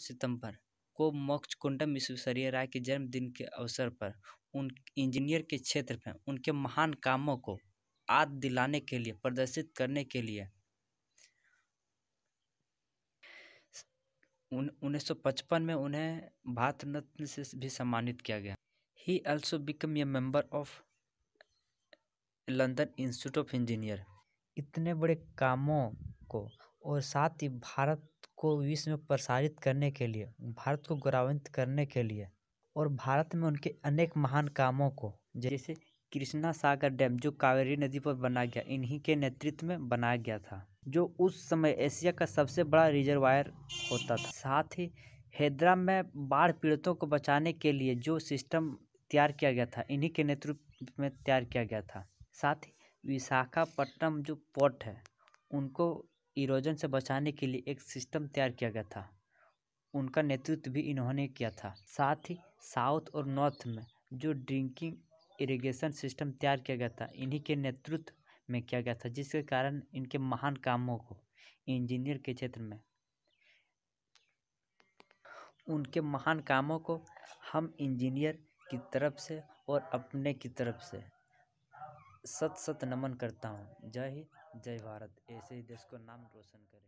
सितंबर को मोक्ष कुंडम विश्वेश्वरीय राय के जन्मदिन के अवसर पर उन इंजीनियर के क्षेत्र में उनके महान कामों को याद दिलाने के लिए प्रदर्शित करने के लिए उन्नीस सौ पचपन में उन्हें भारत रत्न से भी सम्मानित किया गया he also become a member of London Institute of engineer इतने बड़े कामों को और साथ ही भारत को विश्व में प्रसारित करने के लिए भारत को गौरवान्वित करने के लिए और भारत में उनके अनेक महान कामों को जैसे कृष्णा सागर डैम जो कावेरी नदी पर बनाया गया इन्हीं के नेतृत्व में बनाया गया था जो उस समय एशिया का सबसे बड़ा रिजर्वायर होता था साथ ही हैदरा में बाढ़ पीड़ितों को बचाने के लिए जो सिस्टम तैयार किया गया था इन्हीं के नेतृत्व में तैयार किया गया था साथ ही विशाखापट्टनम जो पोर्ट है उनको इरोजन से बचाने के लिए एक सिस्टम तैयार किया गया था उनका नेतृत्व भी इन्होंने किया था साथ ही साउथ और नॉर्थ में जो ड्रिंकिंग इरिगेशन सिस्टम तैयार किया गया था इन्हीं के नेतृत्व में किया गया था जिसके कारण इनके महान कामों को इंजीनियर के क्षेत्र में उनके महान कामों को हम इंजीनियर की तरफ से और अपने की तरफ से सत सत नमन करता हूँ जय हिंद जय भारत ऐसे ही देश को नाम रोशन करें